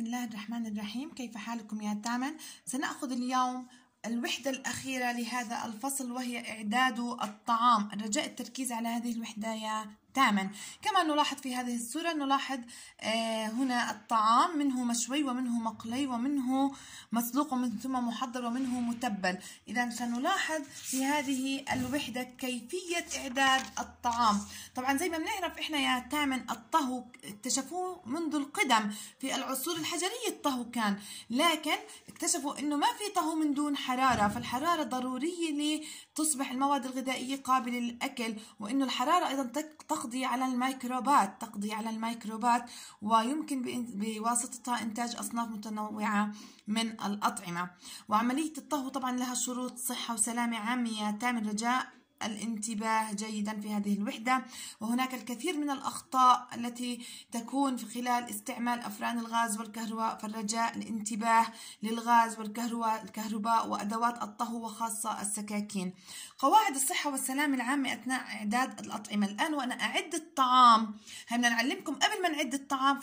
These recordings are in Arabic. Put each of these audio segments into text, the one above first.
بسم الله الرحمن الرحيم كيف حالكم يا تامن سنأخذ اليوم الوحدة الأخيرة لهذا الفصل وهي إعداد الطعام رجاء التركيز على هذه الوحدة يا دائما كما نلاحظ في هذه الصورة نلاحظ آه، هنا الطعام منه مشوي ومنه مقلي ومنه مسلوق ومن ثم محضر ومنه متبل إذا سنلاحظ في هذه الوحدة كيفية إعداد الطعام طبعا زي ما بنعرف إحنا يا تامن الطهو اكتشفوه منذ القدم في العصور الحجرية الطهو كان لكن اكتشفوا إنه ما في طهو من دون حرارة فالحرارة ضرورية لتصبح المواد الغذائية قابلة للأكل وإنه الحرارة أيضا تق تقضي على الميكروبات تقضي على الميكروبات ويمكن بواسطتها إنتاج أصناف متنوعة من الأطعمة وعملية الطهو طبعا لها شروط صحة وسلامة عامية تام الرجاء الانتباه جيدا في هذه الوحدة وهناك الكثير من الأخطاء التي تكون في خلال استعمال أفران الغاز والكهرباء فالرجاء الانتباه للغاز والكهرباء الكهرباء وأدوات الطهو وخاصة السكاكين قواعد الصحة والسلامة العامة أثناء إعداد الأطعمة الآن وأنا أعد الطعام بدنا نعلمكم قبل ما نعد الطعام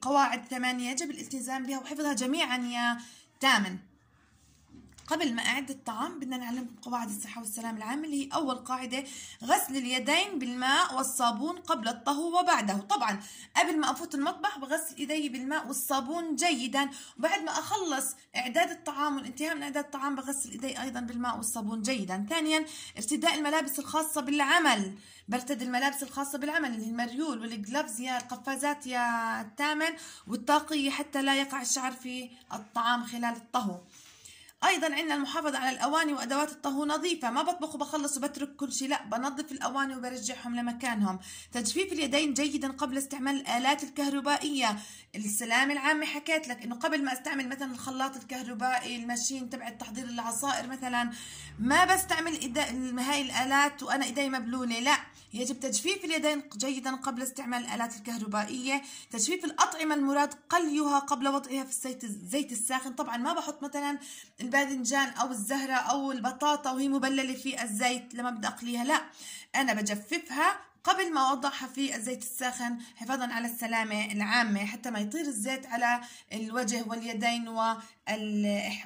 قواعد ثمانية يجب الالتزام بها وحفظها جميعا يا تامن قبل ما أعد الطعام بدنا نعلمكم قواعد الصحة والسلام العام اللي هي أول قاعدة غسل اليدين بالماء والصابون قبل الطهو وبعده طبعا قبل ما أفوت المطبخ بغسل إيدي بالماء والصابون جيدا وبعد ما أخلص إعداد الطعام والانتهاء من إعداد الطعام بغسل إيدي أيضا بالماء والصابون جيدا ثانيا ارتداء الملابس الخاصة بالعمل برتدي الملابس الخاصة بالعمل اللي هي المريول والجلفز يا القفازات يا التامن والطاقية حتى لا يقع الشعر في الطعام خلال الطهو ايضا عندنا المحافظه على الاواني وادوات الطهو نظيفه ما بطبخ وبخلص وبترك كل شيء لا بنظف الاواني وبرجعهم لمكانهم تجفيف اليدين جيدا قبل استعمال الالات الكهربائيه السلام العامه حكيت لك انه قبل ما استعمل مثلا الخلاط الكهربائي الماشين تبع تحضير العصائر مثلا ما بستعمل هاي الالات وانا ايدي مبلوله لا يجب تجفيف اليدين جيدا قبل استعمال الآلات الكهربائية تجفيف الأطعمة المراد قليها قبل وضعها في الزيت, الزيت الساخن طبعا ما بحط مثلا الباذنجان أو الزهرة أو البطاطا وهي مبللة في الزيت لما بدي أقليها لا أنا بجففها قبل ما اوضعها في الزيت الساخن حفاظا على السلامه العامه حتى ما يطير الزيت على الوجه واليدين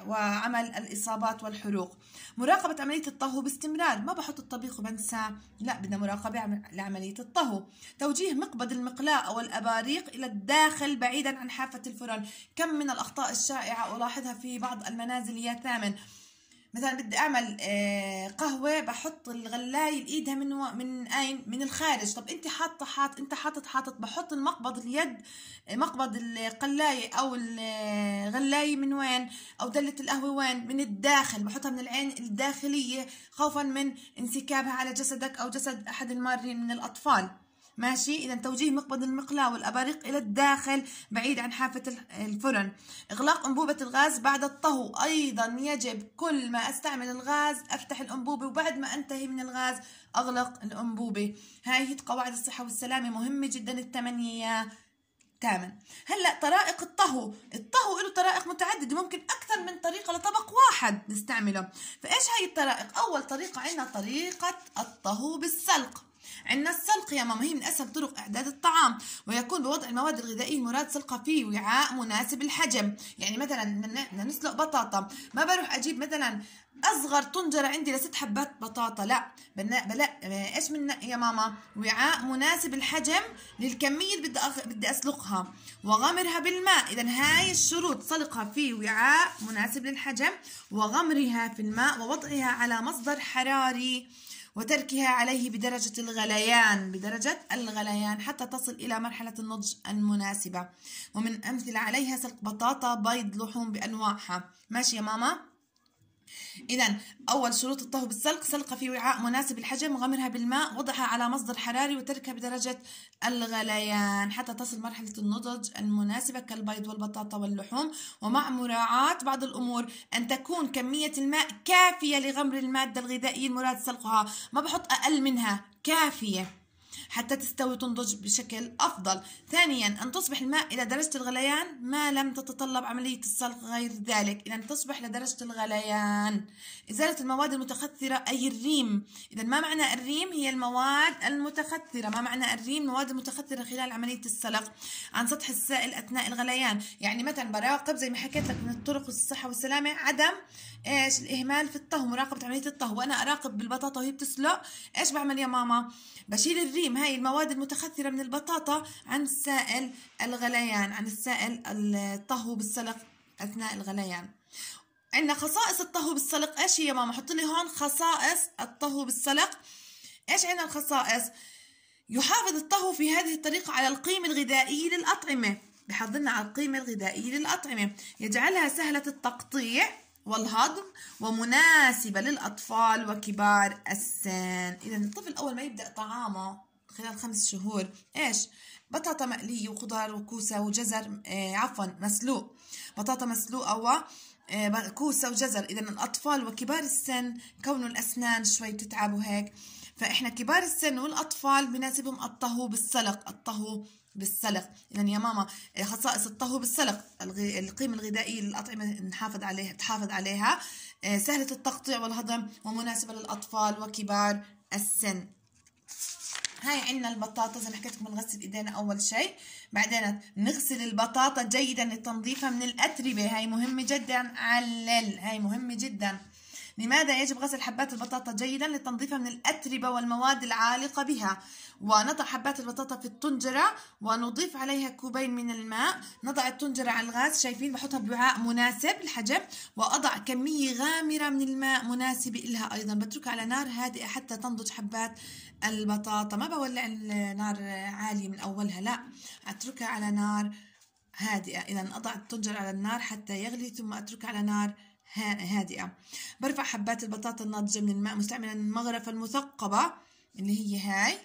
وعمل الاصابات والحروق مراقبه عمليه الطهو باستمرار ما بحط الطبيخ وبنسى لا بدنا مراقبه لعمليه الطهو توجيه مقبض المقلاة او الاباريق الى الداخل بعيدا عن حافه الفرن كم من الاخطاء الشائعه الاحظها في بعض المنازل يا ثامن مثلا بدي اعمل آه، قهوه بحط الغلايه بايدها من من اين من الخارج طب انت حاطه حاط انت حاطط حاطط بحط المقبض اليد مقبض القلايه او الغلايه من وين او دله القهوه وين من الداخل بحطها من العين الداخليه خوفا من انسكابها على جسدك او جسد احد المارين من الاطفال ماشي اذا توجيه مقبض المقلاة والاباريق الى الداخل بعيد عن حافة الفرن اغلاق انبوبة الغاز بعد الطهو ايضا يجب كل ما استعمل الغاز افتح الانبوبة وبعد ما انتهي من الغاز اغلق الانبوبة هاي هي قواعد الصحة والسلامة مهمة جدا التمنية كامل هلا طرائق الطهو الطهو له طرائق متعدده ممكن اكثر من طريقه لطبق واحد نستعمله فايش هاي الطرائق اول طريقه عندنا طريقه الطهو بالسلق عندنا السلق يا ماما هي من أسهل طرق إعداد الطعام ويكون بوضع المواد الغذائية المراد سلقها في وعاء مناسب الحجم يعني مثلا بدنا نسلق بطاطا ما بروح أجيب مثلا اصغر طنجره عندي لست حبات بطاطا لا بدنا بلا ايش من يا ماما وعاء مناسب الحجم للكميه اللي بدي أخ... بدي اسلقها وغمرها بالماء اذا هاي الشروط سلقها في وعاء مناسب للحجم وغمرها في الماء ووضعها على مصدر حراري وتركها عليه بدرجة الغليان بدرجة الغليان حتى تصل إلى مرحلة النضج المناسبة ومن أمثلة عليها سلق بطاطا بيض لحوم بأنواعها ماشي يا ماما إذا أول شروط الطهو بالسلق سلقها في وعاء مناسب الحجم غمرها بالماء وضعها على مصدر حراري وتركها بدرجة الغليان حتى تصل مرحلة النضج المناسبة كالبيض والبطاطا واللحوم ومع مراعاة بعض الأمور أن تكون كمية الماء كافية لغمر المادة الغذائية المراد سلقها ما بحط أقل منها كافية حتى تستوي وتنضج بشكل أفضل ثانيا أن تصبح الماء إلى درجة الغليان ما لم تتطلب عملية السلق غير ذلك إذا تصبح لدرجة الغليان إزالة المواد المتخثرة أي الريم إذا ما معنى الريم هي المواد المتخثرة ما معنى الريم المواد المتخثرة خلال عملية السلق عن سطح السائل أثناء الغليان يعني مثلا براقب زي ما حكيت لك من الطرق الصحة والسلامة عدم ايش الاهمال في الطهو مراقبه عمليه الطهو وانا اراقب بالبطاطا وهي بتسلق ايش بعمل يا ماما بشيل الريم تسليم هاي المواد المتخثرة من البطاطا عن سائل الغليان عن السائل الطهو بالسلق أثناء الغليان عندنا خصائص الطهو بالسلق ايش هي ماما حط لي هون خصائص الطهو بالسلق ايش عندنا الخصائص يحافظ الطهو في هذه الطريقة على القيمة الغذائية للأطعمة بحضرنا على القيمة الغذائية للأطعمة يجعلها سهلة التقطيع والهضم ومناسبة للأطفال وكبار السن إذا الطفل أول ما يبدأ طعامه خلال خمس شهور ايش بطاطا مقلية وخضار وكوسة وجزر آه عفوا مسلوق بطاطا مسلوقة و آه، كوسة وجزر إذا الأطفال وكبار السن كونه الأسنان شوي بتتعب وهيك فإحنا كبار السن والأطفال بناسبهم الطهو بالسلق الطهو بالسلق إذا يا ماما آه، خصائص الطهو بالسلق القيمة الغذائية للأطعمة نحافظ عليها تحافظ عليها آه، سهلة التقطيع والهضم ومناسبة للأطفال وكبار السن هاي عندنا البطاطا زي ما حكيت لكم بنغسل ايدينا اول شيء بعدين نغسل البطاطا جيدا لتنظيفها من الاتربه هاي مهمه جدا علل هاي مهمه جدا لماذا يجب غسل حبات البطاطا جيدا لتنظيفها من الأتربة والمواد العالقة بها ونضع حبات البطاطا في الطنجرة ونضيف عليها كوبين من الماء نضع الطنجرة على الغاز شايفين بحطها بوعاء مناسب الحجم وأضع كمية غامرة من الماء مناسبة لها أيضا بتركها على نار هادئة حتى تنضج حبات البطاطا ما بولع النار عالية من أولها لا أتركها على نار هادئة إذا أضع الطنجرة على النار حتى يغلي ثم أتركها على نار هادئة برفع حبات البطاطا الناضجة من الماء مستعملا المغرفة المثقبة اللي هي هاي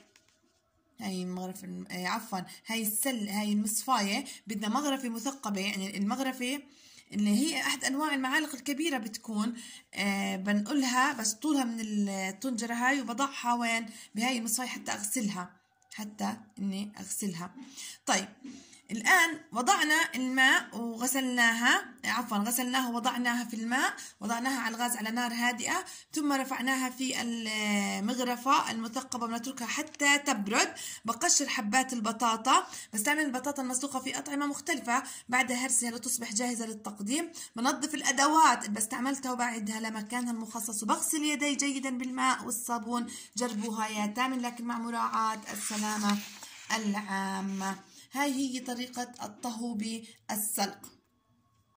هاي المغرفة إيه، عفوا هاي السل هاي المصفاية بدنا مغرفة مثقبة يعني المغرفة اللي هي احد انواع المعالق الكبيره بتكون آه بنقلها بس طولها من الطنجره هاي وبضعها وين بهاي المصفايه حتى اغسلها حتى اني اغسلها طيب الآن وضعنا الماء وغسلناها عفوا غسلناها ووضعناها في الماء وضعناها على الغاز على نار هادئة ثم رفعناها في المغرفة المثقبة بنتركها حتى تبرد بقشر حبات البطاطا بستعمل البطاطا المسلوقة في أطعمة مختلفة بعد هرسها لتصبح جاهزة للتقديم بنظف الأدوات اللي استعملتها وبعدها لمكانها المخصص وبغسل يدي جيدا بالماء والصابون جربوها يا تامن لكن مع مراعاة السلامة العامة هاي هي طريقة الطهو بالسلق